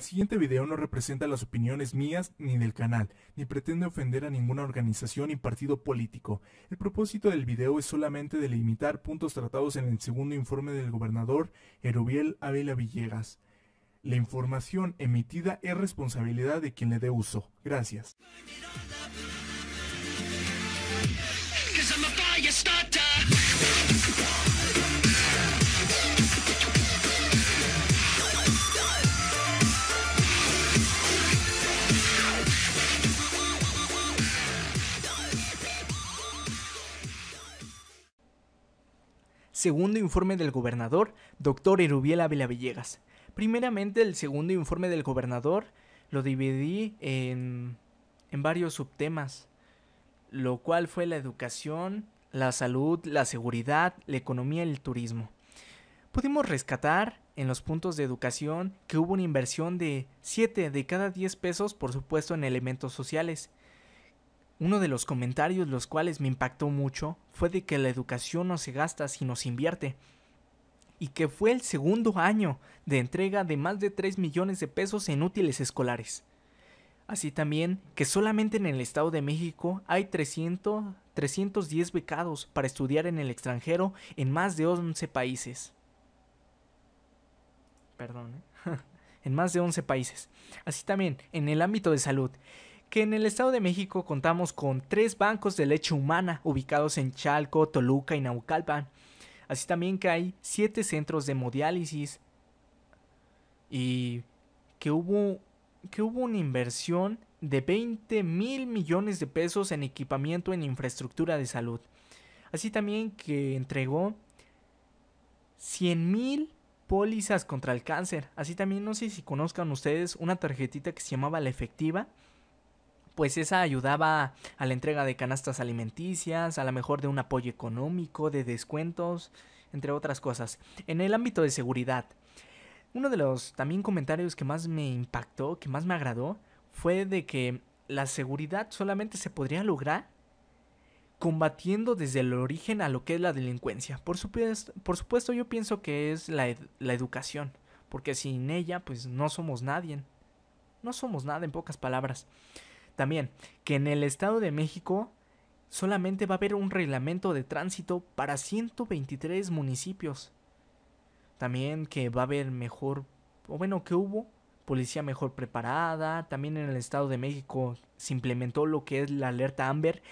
El siguiente video no representa las opiniones mías ni del canal, ni pretende ofender a ninguna organización ni partido político. El propósito del video es solamente delimitar puntos tratados en el segundo informe del gobernador Erubiel Ávila Villegas. La información emitida es responsabilidad de quien le dé uso. Gracias. Segundo informe del gobernador, doctor Erubiel Ávila Villegas. Primeramente, el segundo informe del gobernador lo dividí en, en varios subtemas, lo cual fue la educación, la salud, la seguridad, la economía y el turismo. Pudimos rescatar en los puntos de educación que hubo una inversión de 7 de cada 10 pesos, por supuesto, en elementos sociales, uno de los comentarios los cuales me impactó mucho fue de que la educación no se gasta sino se invierte y que fue el segundo año de entrega de más de 3 millones de pesos en útiles escolares. Así también que solamente en el Estado de México hay 300, 310 becados para estudiar en el extranjero en más de 11 países. Perdón, ¿eh? en más de 11 países. Así también en el ámbito de salud que en el Estado de México contamos con tres bancos de leche humana ubicados en Chalco, Toluca y Naucalpan, así también que hay siete centros de hemodiálisis y que hubo, que hubo una inversión de 20 mil millones de pesos en equipamiento en infraestructura de salud, así también que entregó 100 mil pólizas contra el cáncer, así también no sé si conozcan ustedes una tarjetita que se llamaba la efectiva, pues esa ayudaba a la entrega de canastas alimenticias, a lo mejor de un apoyo económico, de descuentos, entre otras cosas. En el ámbito de seguridad, uno de los también comentarios que más me impactó, que más me agradó, fue de que la seguridad solamente se podría lograr combatiendo desde el origen a lo que es la delincuencia. Por supuesto, por supuesto yo pienso que es la, la educación, porque sin ella pues no somos nadie. No somos nada en pocas palabras. También que en el Estado de México solamente va a haber un reglamento de tránsito para 123 municipios. También que va a haber mejor, o bueno, que hubo policía mejor preparada. También en el Estado de México se implementó lo que es la alerta Amber,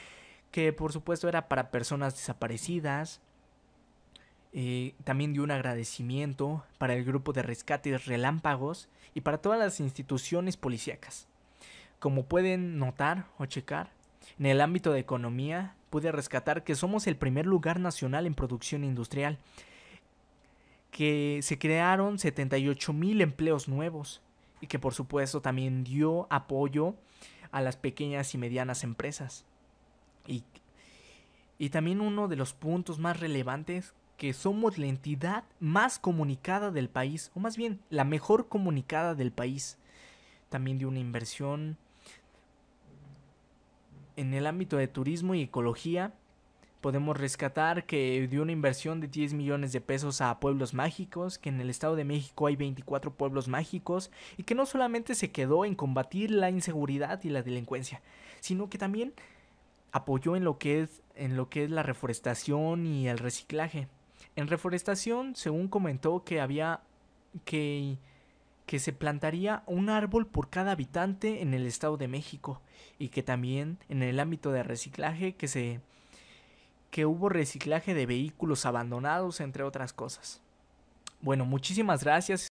que por supuesto era para personas desaparecidas. Eh, también dio un agradecimiento para el grupo de rescates relámpagos y para todas las instituciones policíacas. Como pueden notar o checar, en el ámbito de economía pude rescatar que somos el primer lugar nacional en producción industrial, que se crearon 78 mil empleos nuevos y que por supuesto también dio apoyo a las pequeñas y medianas empresas. Y, y también uno de los puntos más relevantes que somos la entidad más comunicada del país, o más bien la mejor comunicada del país. También de una inversión en el ámbito de turismo y ecología, podemos rescatar que dio una inversión de 10 millones de pesos a pueblos mágicos, que en el Estado de México hay 24 pueblos mágicos y que no solamente se quedó en combatir la inseguridad y la delincuencia, sino que también apoyó en lo que es, en lo que es la reforestación y el reciclaje. En reforestación, según comentó que había que que se plantaría un árbol por cada habitante en el Estado de México y que también en el ámbito de reciclaje que se que hubo reciclaje de vehículos abandonados entre otras cosas. Bueno, muchísimas gracias.